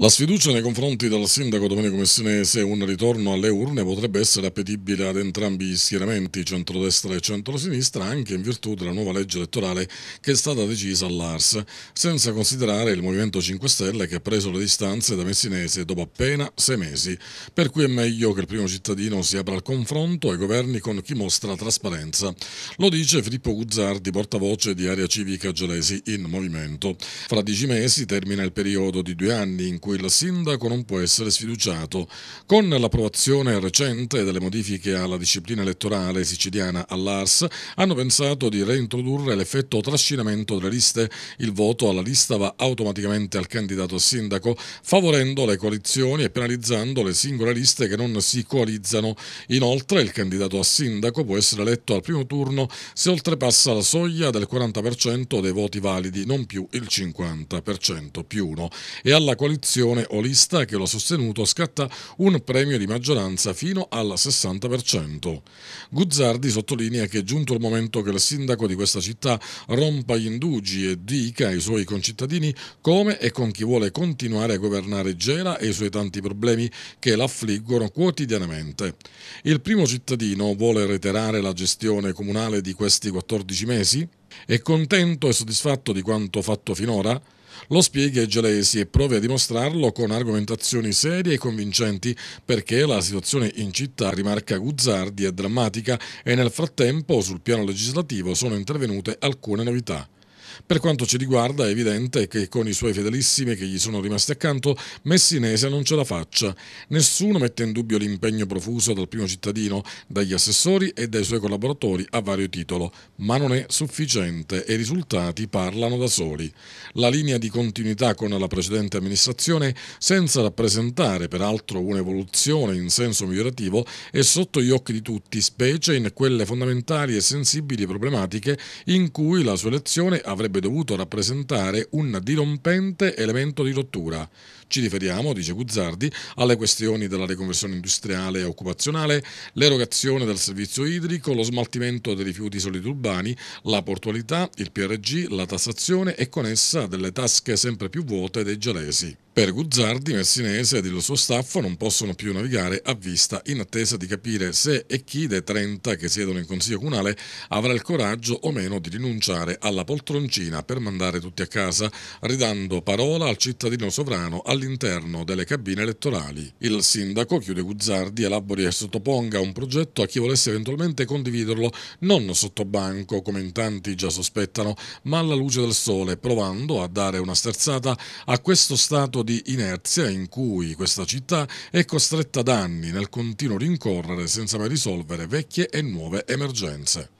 La sfiducia nei confronti del sindaco Domenico Messinese e un ritorno alle urne potrebbe essere appetibile ad entrambi gli schieramenti, centrodestra e centrosinistra, anche in virtù della nuova legge elettorale che è stata decisa all'Ars, senza considerare il Movimento 5 Stelle che ha preso le distanze da Messinese dopo appena sei mesi, per cui è meglio che il primo cittadino si apra al confronto ai governi con chi mostra trasparenza. Lo dice Filippo Guzzardi, portavoce di Area Civica Gelesi in Movimento. Fra dieci mesi termina il periodo di due anni in cui cui il sindaco non può essere sfiduciato. Con l'approvazione recente delle modifiche alla disciplina elettorale siciliana all'ARS hanno pensato di reintrodurre l'effetto trascinamento delle liste. Il voto alla lista va automaticamente al candidato a sindaco, favorendo le coalizioni e penalizzando le singole liste che non si coalizzano. Inoltre il candidato a sindaco può essere eletto al primo turno se oltrepassa la soglia del 40% dei voti validi, non più il 50% più uno, e alla coalizione associazione o lista che lo ha sostenuto scatta un premio di maggioranza fino al 60%. Guzzardi sottolinea che è giunto il momento che il sindaco di questa città rompa gli indugi e dica ai suoi concittadini come e con chi vuole continuare a governare Gela e i suoi tanti problemi che l'affliggono quotidianamente. Il primo cittadino vuole reiterare la gestione comunale di questi 14 mesi? È contento e soddisfatto di quanto fatto finora? Lo spiega Gelesi e prova a dimostrarlo con argomentazioni serie e convincenti perché la situazione in città, rimarca Guzzardi, è drammatica e nel frattempo sul piano legislativo sono intervenute alcune novità. Per quanto ci riguarda è evidente che con i suoi fedelissimi che gli sono rimasti accanto, Messinese non ce la faccia. Nessuno mette in dubbio l'impegno profuso dal primo cittadino, dagli assessori e dai suoi collaboratori a vario titolo, ma non è sufficiente e i risultati parlano da soli. La linea di continuità con la precedente amministrazione, senza rappresentare peraltro un'evoluzione in senso migliorativo, è sotto gli occhi di tutti, specie in quelle fondamentali e sensibili problematiche in cui la sua elezione ha avrebbe dovuto rappresentare un dirompente elemento di rottura. Ci riferiamo, dice Guzzardi, alle questioni della riconversione industriale e occupazionale, l'erogazione del servizio idrico, lo smaltimento dei rifiuti solidi urbani, la portualità, il PRG, la tassazione e con essa delle tasche sempre più vuote dei gelesi. Per Guzzardi, Messinese ed il suo staff non possono più navigare a vista in attesa di capire se e chi dei 30 che siedono in Consiglio Comunale avrà il coraggio o meno di rinunciare alla poltroncina per mandare tutti a casa, ridando parola al cittadino sovrano all'interno delle cabine elettorali. Il sindaco, chiude Guzzardi, elabori e sottoponga un progetto a chi volesse eventualmente condividerlo non sotto banco, come in tanti già sospettano, ma alla luce del sole, provando a dare una sterzata a questo stato di di inerzia in cui questa città è costretta da anni nel continuo rincorrere senza mai risolvere vecchie e nuove emergenze.